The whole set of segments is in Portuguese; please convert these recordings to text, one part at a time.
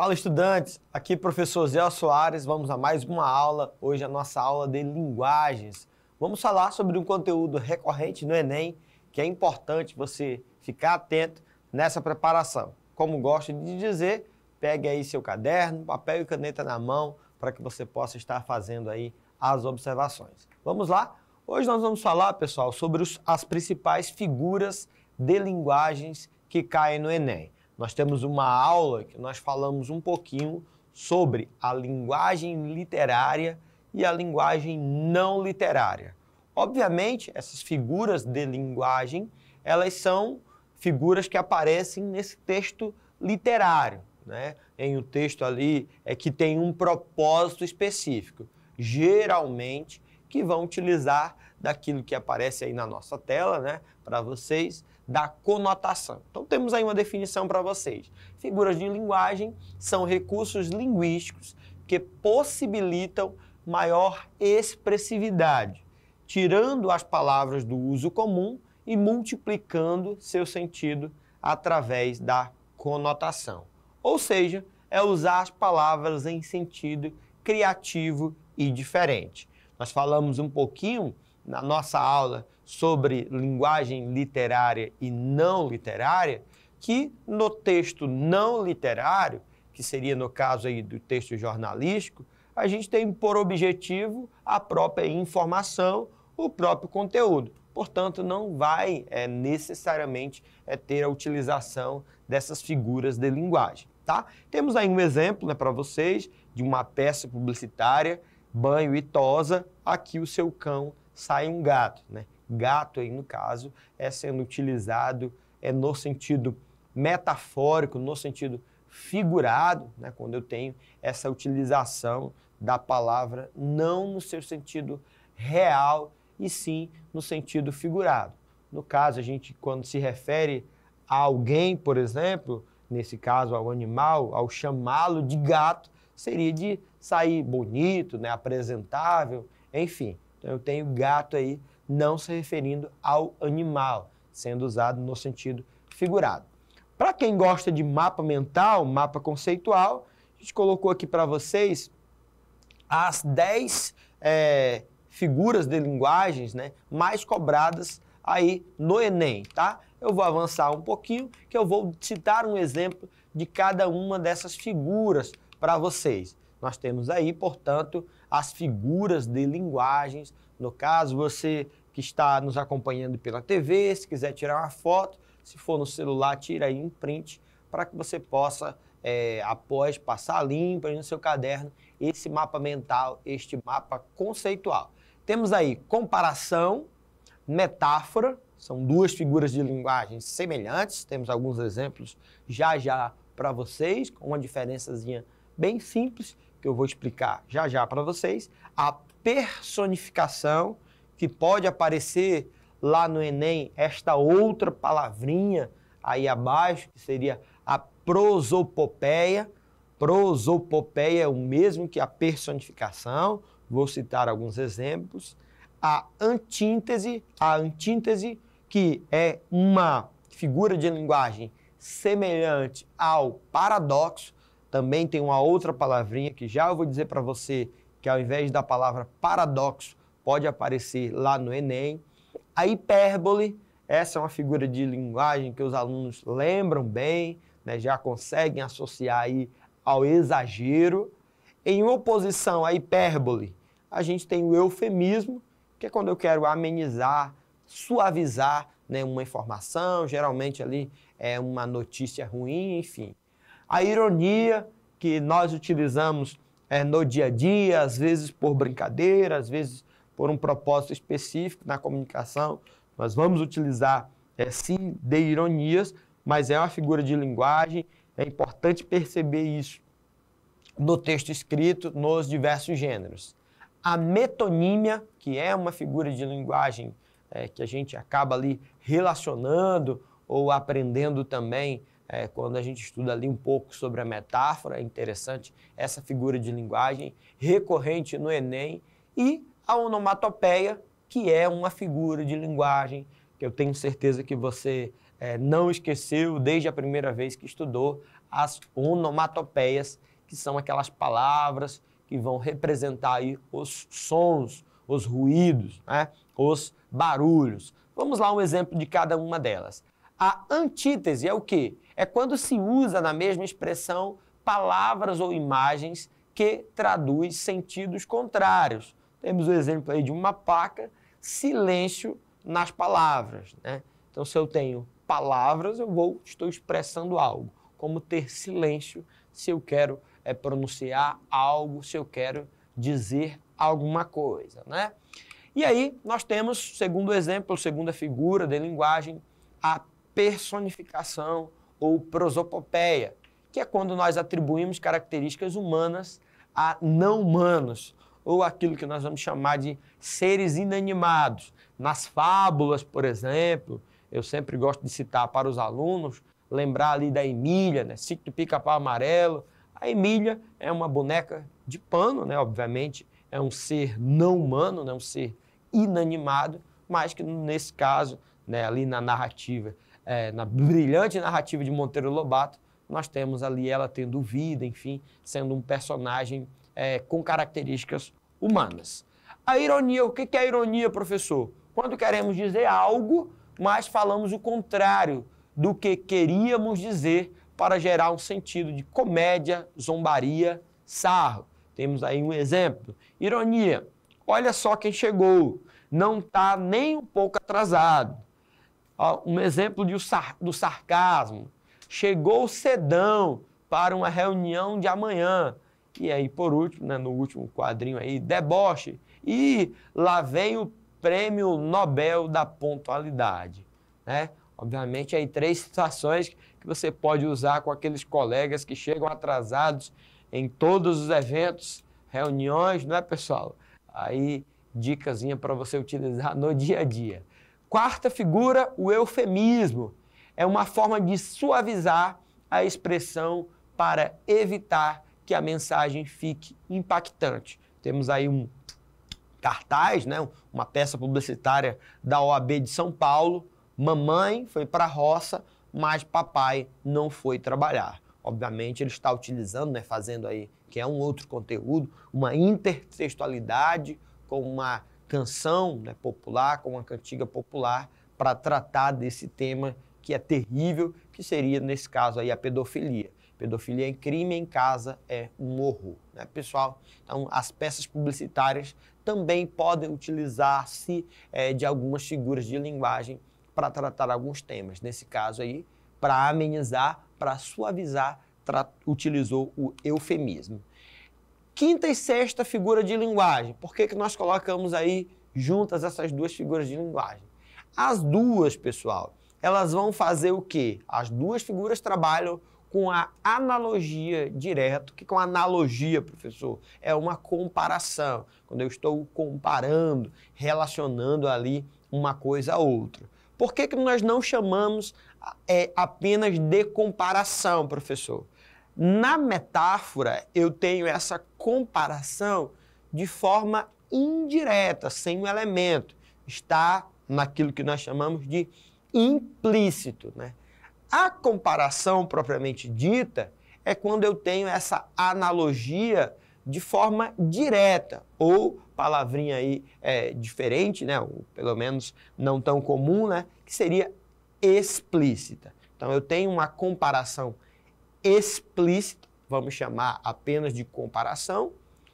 Fala estudantes, aqui professor Zé Soares, vamos a mais uma aula, hoje a nossa aula de linguagens. Vamos falar sobre um conteúdo recorrente no Enem, que é importante você ficar atento nessa preparação. Como gosto de dizer, pegue aí seu caderno, papel e caneta na mão, para que você possa estar fazendo aí as observações. Vamos lá? Hoje nós vamos falar, pessoal, sobre os, as principais figuras de linguagens que caem no Enem nós temos uma aula que nós falamos um pouquinho sobre a linguagem literária e a linguagem não literária. Obviamente, essas figuras de linguagem, elas são figuras que aparecem nesse texto literário, né? em um texto ali é que tem um propósito específico, geralmente que vão utilizar daquilo que aparece aí na nossa tela né? para vocês, da conotação. Então temos aí uma definição para vocês. Figuras de linguagem são recursos linguísticos que possibilitam maior expressividade, tirando as palavras do uso comum e multiplicando seu sentido através da conotação. Ou seja, é usar as palavras em sentido criativo e diferente. Nós falamos um pouquinho na nossa aula sobre linguagem literária e não literária, que no texto não literário, que seria no caso aí do texto jornalístico, a gente tem por objetivo a própria informação, o próprio conteúdo. Portanto, não vai é, necessariamente é, ter a utilização dessas figuras de linguagem. Tá? Temos aí um exemplo né, para vocês de uma peça publicitária, banho e tosa, aqui o seu cão sai um gato. Né? gato aí no caso, é sendo utilizado é no sentido metafórico, no sentido figurado, né, quando eu tenho essa utilização da palavra não no seu sentido real e sim no sentido figurado. No caso, a gente quando se refere a alguém, por exemplo, nesse caso ao animal, ao chamá-lo de gato, seria de sair bonito, né, apresentável, enfim. Então eu tenho gato aí não se referindo ao animal, sendo usado no sentido figurado. Para quem gosta de mapa mental, mapa conceitual, a gente colocou aqui para vocês as 10 é, figuras de linguagens né, mais cobradas aí no Enem, tá? Eu vou avançar um pouquinho, que eu vou citar um exemplo de cada uma dessas figuras para vocês. Nós temos aí, portanto, as figuras de linguagens. No caso, você que está nos acompanhando pela TV, se quiser tirar uma foto, se for no celular, tira aí um print para que você possa, é, após passar limpo no seu caderno, esse mapa mental, este mapa conceitual. Temos aí comparação, metáfora, são duas figuras de linguagem semelhantes, temos alguns exemplos já já para vocês, com uma diferençazinha bem simples que eu vou explicar já já para vocês. A personificação, que pode aparecer lá no Enem esta outra palavrinha aí abaixo, que seria a prosopopeia. Prosopopeia é o mesmo que a personificação, vou citar alguns exemplos. A antíntese, a antíntese que é uma figura de linguagem semelhante ao paradoxo, também tem uma outra palavrinha que já eu vou dizer para você que ao invés da palavra paradoxo, pode aparecer lá no Enem. A hipérbole, essa é uma figura de linguagem que os alunos lembram bem, né, já conseguem associar aí ao exagero. Em oposição à hipérbole, a gente tem o eufemismo, que é quando eu quero amenizar, suavizar né, uma informação, geralmente ali é uma notícia ruim, enfim. A ironia, que nós utilizamos é, no dia a dia, às vezes por brincadeira, às vezes por um propósito específico na comunicação. Nós vamos utilizar, é, sim, de ironias, mas é uma figura de linguagem, é importante perceber isso no texto escrito, nos diversos gêneros. A metonímia, que é uma figura de linguagem é, que a gente acaba ali relacionando ou aprendendo também é, quando a gente estuda ali um pouco sobre a metáfora, é interessante essa figura de linguagem recorrente no Enem. E a onomatopeia, que é uma figura de linguagem que eu tenho certeza que você é, não esqueceu desde a primeira vez que estudou, as onomatopeias, que são aquelas palavras que vão representar aí os sons, os ruídos, né? os barulhos. Vamos lá um exemplo de cada uma delas. A antítese é o quê? É quando se usa na mesma expressão palavras ou imagens que traduz sentidos contrários. Temos o exemplo aí de uma placa, silêncio nas palavras. Né? Então, se eu tenho palavras, eu vou, estou expressando algo. Como ter silêncio se eu quero é, pronunciar algo, se eu quero dizer alguma coisa. Né? E aí, nós temos, segundo exemplo, segunda figura de linguagem, a personificação ou prosopopeia, que é quando nós atribuímos características humanas a não humanos, ou aquilo que nós vamos chamar de seres inanimados. Nas fábulas, por exemplo, eu sempre gosto de citar para os alunos, lembrar ali da Emília, né? Ciclo do Pica-Pau Amarelo. A Emília é uma boneca de pano, né? obviamente, é um ser não humano, né? um ser inanimado, mas que nesse caso, né? ali na narrativa, é, na brilhante narrativa de Monteiro Lobato, nós temos ali ela tendo vida, enfim, sendo um personagem é, com características humanas. A ironia, o que é ironia, professor? Quando queremos dizer algo, mas falamos o contrário do que queríamos dizer para gerar um sentido de comédia, zombaria, sarro. Temos aí um exemplo. Ironia. Olha só quem chegou. Não está nem um pouco atrasado. Um exemplo de, do sarcasmo. Chegou sedão para uma reunião de amanhã. E aí, por último, né, no último quadrinho aí, deboche. E lá vem o prêmio Nobel da pontualidade. Né? Obviamente, aí três situações que você pode usar com aqueles colegas que chegam atrasados em todos os eventos, reuniões, não é, pessoal? Aí, dicasinha para você utilizar no dia a dia. Quarta figura, o eufemismo. É uma forma de suavizar a expressão para evitar que a mensagem fique impactante. Temos aí um cartaz, né, uma peça publicitária da OAB de São Paulo. Mamãe foi para a roça, mas papai não foi trabalhar. Obviamente, ele está utilizando, né, fazendo aí, que é um outro conteúdo, uma intertextualidade com uma canção né, popular, com uma cantiga popular, para tratar desse tema que é terrível que seria, nesse caso aí, a pedofilia. Pedofilia é crime em casa é um horror, né, pessoal? Então, as peças publicitárias também podem utilizar-se é, de algumas figuras de linguagem para tratar alguns temas. Nesse caso aí, para amenizar, para suavizar, utilizou o eufemismo. Quinta e sexta figura de linguagem. Por que, que nós colocamos aí juntas essas duas figuras de linguagem? As duas, pessoal, elas vão fazer o quê? As duas figuras trabalham com a analogia direto. O que é uma analogia, professor? É uma comparação. Quando eu estou comparando, relacionando ali uma coisa a outra. Por que, que nós não chamamos é, apenas de comparação, professor? Na metáfora, eu tenho essa comparação de forma indireta, sem o um elemento. Está naquilo que nós chamamos de implícito. Né? A comparação propriamente dita é quando eu tenho essa analogia de forma direta, ou palavrinha aí é, diferente, né? ou pelo menos não tão comum, né? que seria explícita. Então eu tenho uma comparação explícita, vamos chamar apenas de comparação.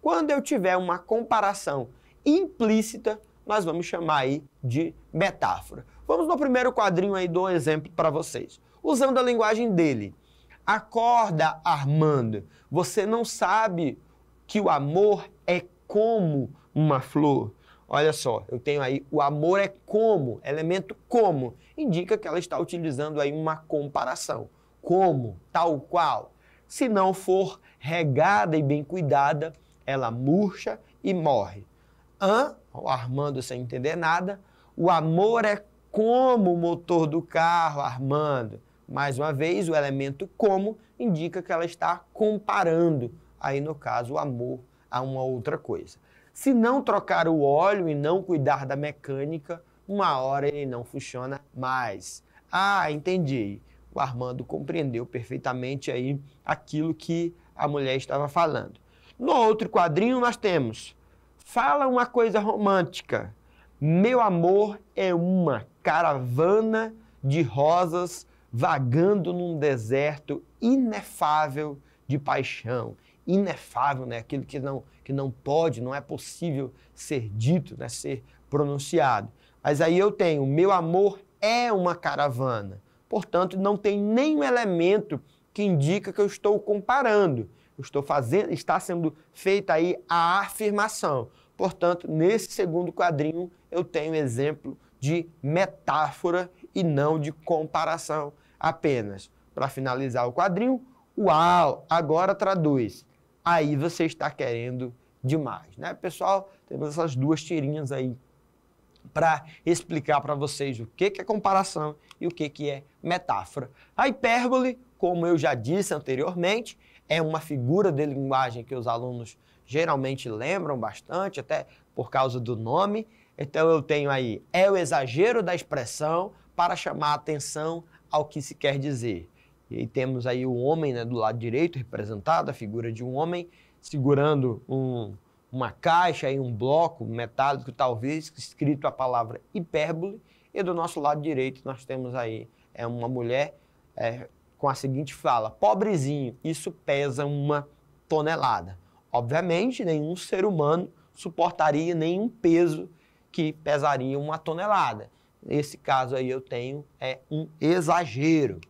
Quando eu tiver uma comparação implícita, nós vamos chamar aí de metáfora. Vamos no primeiro quadrinho aí do exemplo para vocês. Usando a linguagem dele. Acorda, Armando. Você não sabe que o amor é como uma flor. Olha só, eu tenho aí o amor é como, elemento como. Indica que ela está utilizando aí uma comparação. Como, tal qual. Se não for regada e bem cuidada, ela murcha e morre. Hã? O Armando sem entender nada. O amor é como o motor do carro armando. Mais uma vez, o elemento como indica que ela está comparando, aí no caso, o amor a uma outra coisa. Se não trocar o óleo e não cuidar da mecânica, uma hora ele não funciona mais. Ah, entendi. O Armando compreendeu perfeitamente aí aquilo que a mulher estava falando. No outro quadrinho nós temos: fala uma coisa romântica. Meu amor é uma caravana de rosas vagando num deserto inefável de paixão. Inefável, né? aquilo que não, que não pode, não é possível ser dito, né? ser pronunciado. Mas aí eu tenho, meu amor é uma caravana. Portanto, não tem nenhum elemento que indica que eu estou comparando. Eu estou fazendo, está sendo feita aí a afirmação. Portanto, nesse segundo quadrinho eu tenho exemplo de metáfora e não de comparação apenas. Para finalizar o quadrinho, uau, agora traduz. Aí você está querendo demais, né? Pessoal, temos essas duas tirinhas aí para explicar para vocês o que, que é comparação e o que, que é metáfora. A hipérbole, como eu já disse anteriormente, é uma figura de linguagem que os alunos geralmente lembram bastante, até por causa do nome, então eu tenho aí, é o exagero da expressão para chamar atenção ao que se quer dizer. E aí temos aí o homem né, do lado direito, representado, a figura de um homem segurando um, uma caixa e um bloco metálico, talvez, escrito a palavra hipérbole. E do nosso lado direito nós temos aí é uma mulher é, com a seguinte fala: pobrezinho, isso pesa uma tonelada. Obviamente, nenhum ser humano suportaria nenhum peso que pesaria uma tonelada. Nesse caso aí eu tenho é um exagero.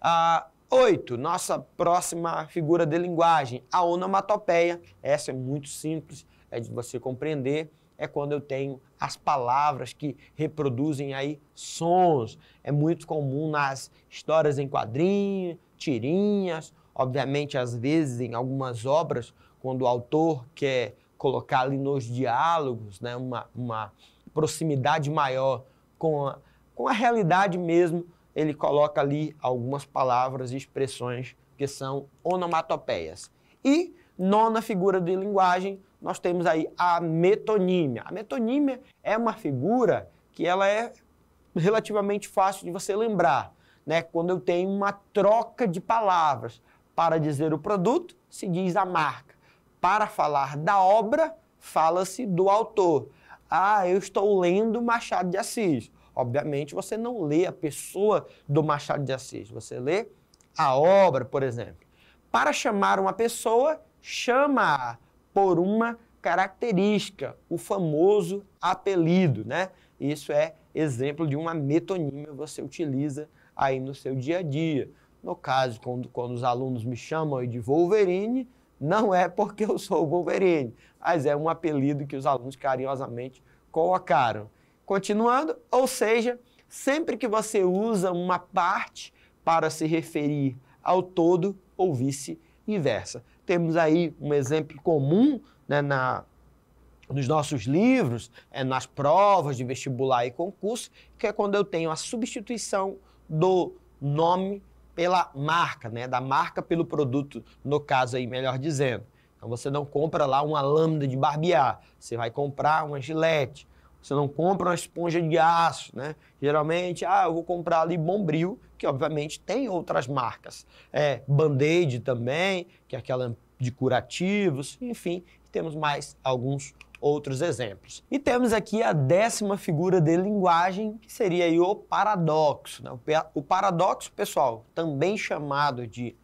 Ah, oito, nossa próxima figura de linguagem, a onomatopeia. Essa é muito simples, é de você compreender. É quando eu tenho as palavras que reproduzem aí sons. É muito comum nas histórias em quadrinhos, tirinhas, obviamente às vezes em algumas obras, quando o autor quer colocar ali nos diálogos né, uma, uma proximidade maior com a, com a realidade mesmo, ele coloca ali algumas palavras e expressões que são onomatopeias. E nona figura de linguagem, nós temos aí a metonímia. A metonímia é uma figura que ela é relativamente fácil de você lembrar, né? Quando eu tenho uma troca de palavras para dizer o produto, se diz a marca. Para falar da obra, fala-se do autor. Ah, eu estou lendo Machado de Assis. Obviamente, você não lê a pessoa do Machado de Assis, você lê a obra, por exemplo. Para chamar uma pessoa, chama por uma característica, o famoso apelido, né? Isso é exemplo de uma metonímia que você utiliza aí no seu dia a dia. No caso, quando, quando os alunos me chamam de Wolverine, não é porque eu sou o Wolverine, mas é um apelido que os alunos carinhosamente colocaram. Continuando, ou seja, sempre que você usa uma parte para se referir ao todo ou vice-versa. Temos aí um exemplo comum né, na, nos nossos livros, é, nas provas de vestibular e concurso, que é quando eu tenho a substituição do nome pela marca, né? Da marca pelo produto, no caso aí, melhor dizendo. Então você não compra lá uma lâmina de barbear, você vai comprar uma gilete. Você não compra uma esponja de aço, né? Geralmente, ah, eu vou comprar ali Bombril, que obviamente tem outras marcas. É, Band-Aid também, que é aquela de curativos, enfim, temos mais alguns outros exemplos. E temos aqui a décima figura de linguagem, que seria o paradoxo. Né? O paradoxo, pessoal, também chamado de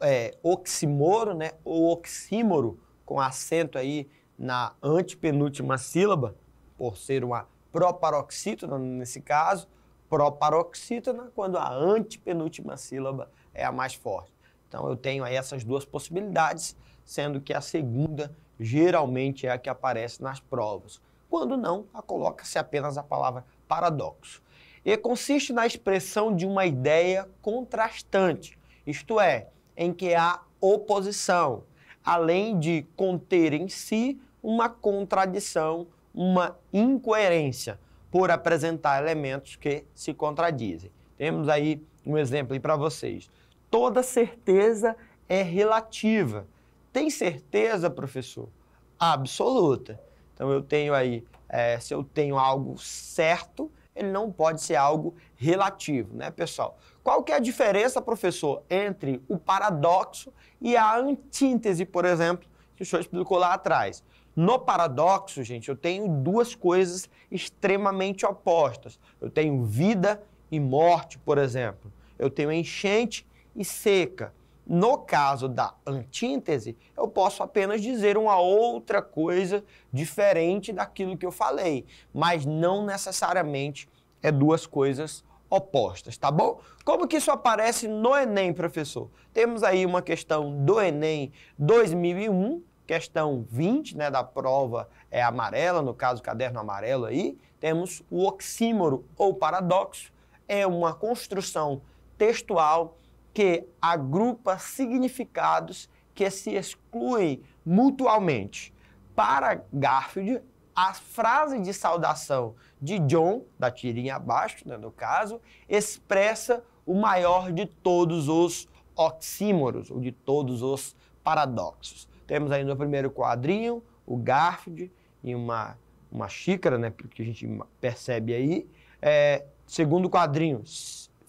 é, oximoro, né? ou oxímoro, com acento aí na antepenúltima sílaba, por ser uma proparoxítona nesse caso, proparoxítona quando a antepenúltima sílaba é a mais forte. Então eu tenho aí essas duas possibilidades, sendo que a segunda geralmente é a que aparece nas provas. Quando não, coloca-se apenas a palavra paradoxo. E consiste na expressão de uma ideia contrastante, isto é, em que há oposição, além de conter em si uma contradição, uma incoerência, por apresentar elementos que se contradizem. Temos aí um exemplo para vocês. Toda certeza é relativa tem certeza, professor? Absoluta. Então eu tenho aí, é, se eu tenho algo certo, ele não pode ser algo relativo, né, pessoal? Qual que é a diferença, professor, entre o paradoxo e a antítese, por exemplo, que o senhor explicou lá atrás? No paradoxo, gente, eu tenho duas coisas extremamente opostas. Eu tenho vida e morte, por exemplo. Eu tenho enchente e seca. No caso da antítese, eu posso apenas dizer uma outra coisa diferente daquilo que eu falei, mas não necessariamente é duas coisas opostas, tá bom? Como que isso aparece no Enem, professor? Temos aí uma questão do Enem 2001, questão 20, né, da prova é amarela, no caso caderno amarelo aí, temos o oxímoro ou paradoxo, é uma construção textual que agrupa significados que se excluem mutualmente. Para Garfield, a frase de saudação de John, da tirinha abaixo, né, no caso, expressa o maior de todos os oxímoros, ou de todos os paradoxos. Temos aí no primeiro quadrinho o Garfield em uma, uma xícara, né, que a gente percebe aí. É, segundo quadrinho,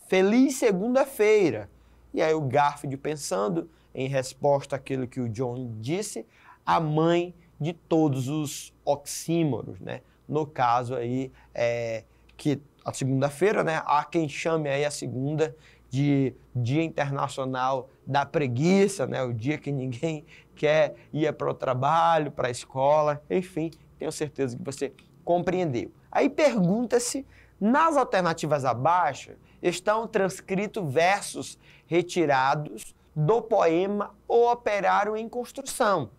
Feliz Segunda-feira. E aí o Garfield pensando em resposta àquilo que o John disse, a mãe de todos os oxímoros, né? No caso aí, é, que a segunda-feira, né? Há quem chame aí a segunda de Dia Internacional da Preguiça, né? O dia que ninguém quer ir para o trabalho, para a escola, enfim, tenho certeza que você compreendeu. Aí pergunta-se, nas alternativas abaixo estão transcritos versos retirados do poema O Operário em Construção.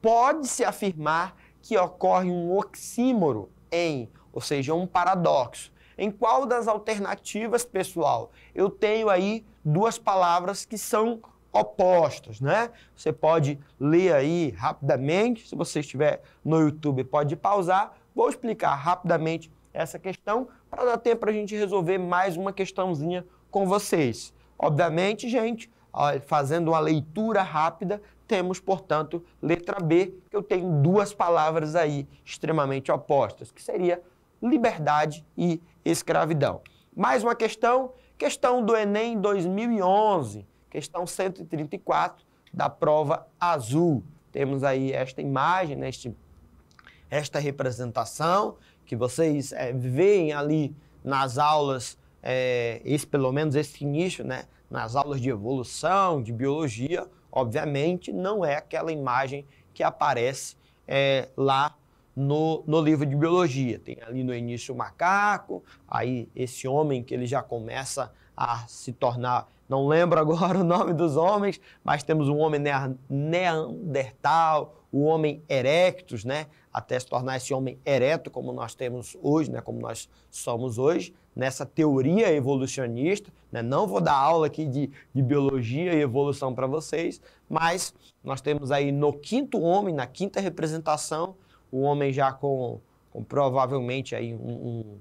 Pode-se afirmar que ocorre um oxímoro em, ou seja, um paradoxo. Em qual das alternativas, pessoal? Eu tenho aí duas palavras que são opostas, né? Você pode ler aí rapidamente, se você estiver no YouTube, pode pausar. Vou explicar rapidamente essa questão para dar tempo para a gente resolver mais uma questãozinha com vocês. Obviamente, gente, fazendo uma leitura rápida, temos, portanto, letra B, que eu tenho duas palavras aí extremamente opostas, que seria liberdade e escravidão. Mais uma questão, questão do Enem 2011, questão 134 da prova azul. Temos aí esta imagem, né, este, esta representação que vocês é, veem ali nas aulas é, esse pelo menos esse início né, nas aulas de evolução, de biologia, obviamente não é aquela imagem que aparece é, lá no, no, livro de biologia. Tem ali no início o macaco, aí esse homem que ele já começa a se tornar. Não lembro agora o nome dos homens, mas temos um homem neandertal, o homem erectus, né? Até se tornar esse homem ereto, como nós temos hoje, né? Como nós somos hoje nessa teoria evolucionista. Né? Não vou dar aula aqui de, de biologia e evolução para vocês, mas nós temos aí no quinto homem, na quinta representação, o homem já com, com provavelmente aí um, um,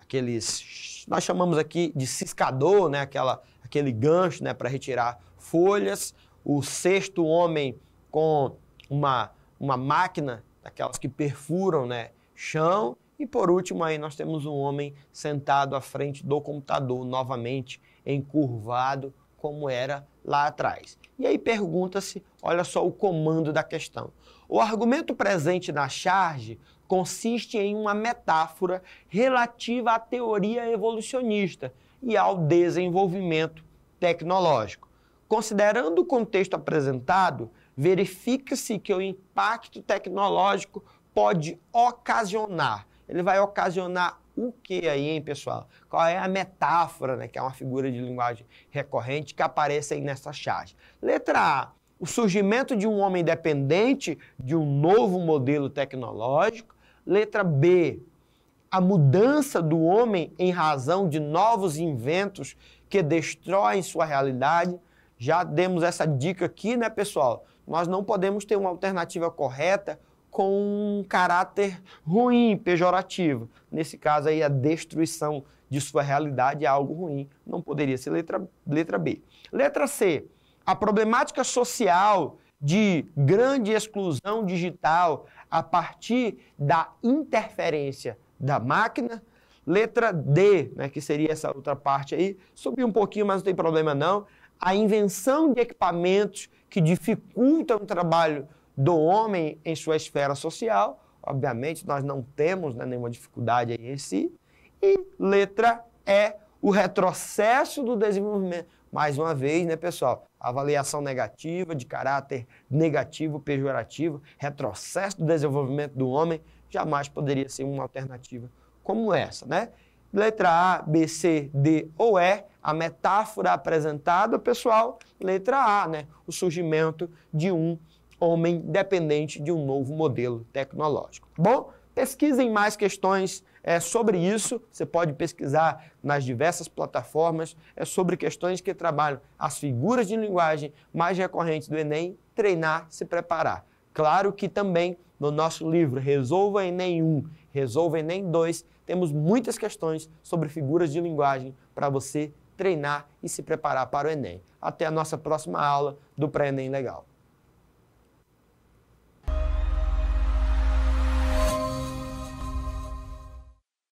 aqueles nós chamamos aqui de ciscador, né? Aquela, aquele gancho, né? Para retirar folhas. O sexto homem com uma uma máquina daquelas que perfuram, né? Chão e por último, aí nós temos um homem sentado à frente do computador, novamente encurvado, como era lá atrás. E aí pergunta-se: olha só o comando da questão. O argumento presente na charge consiste em uma metáfora relativa à teoria evolucionista e ao desenvolvimento tecnológico. Considerando o contexto apresentado, verifica-se que o impacto tecnológico pode ocasionar ele vai ocasionar o que aí, hein, pessoal? Qual é a metáfora, né, que é uma figura de linguagem recorrente que aparece aí nessa charge? Letra A, o surgimento de um homem dependente de um novo modelo tecnológico. Letra B, a mudança do homem em razão de novos inventos que destroem sua realidade. Já demos essa dica aqui, né, pessoal? Nós não podemos ter uma alternativa correta com um caráter ruim, pejorativo. Nesse caso aí, a destruição de sua realidade é algo ruim. Não poderia ser letra, letra B. Letra C, a problemática social de grande exclusão digital a partir da interferência da máquina. Letra D, né, que seria essa outra parte aí, subi um pouquinho, mas não tem problema não. A invenção de equipamentos que dificultam o trabalho do homem em sua esfera social, obviamente nós não temos né, nenhuma dificuldade aí em si, e letra E, o retrocesso do desenvolvimento. Mais uma vez, né, pessoal? Avaliação negativa, de caráter negativo, pejorativo, retrocesso do desenvolvimento do homem, jamais poderia ser uma alternativa como essa, né? Letra A, B, C, D ou E, a metáfora apresentada, pessoal, letra A, né? O surgimento de um homem dependente de um novo modelo tecnológico. Bom, pesquisem mais questões é, sobre isso. Você pode pesquisar nas diversas plataformas é, sobre questões que trabalham as figuras de linguagem mais recorrentes do Enem, treinar, se preparar. Claro que também no nosso livro Resolva Enem 1, Resolva Enem 2, temos muitas questões sobre figuras de linguagem para você treinar e se preparar para o Enem. Até a nossa próxima aula do Pré-Enem Legal.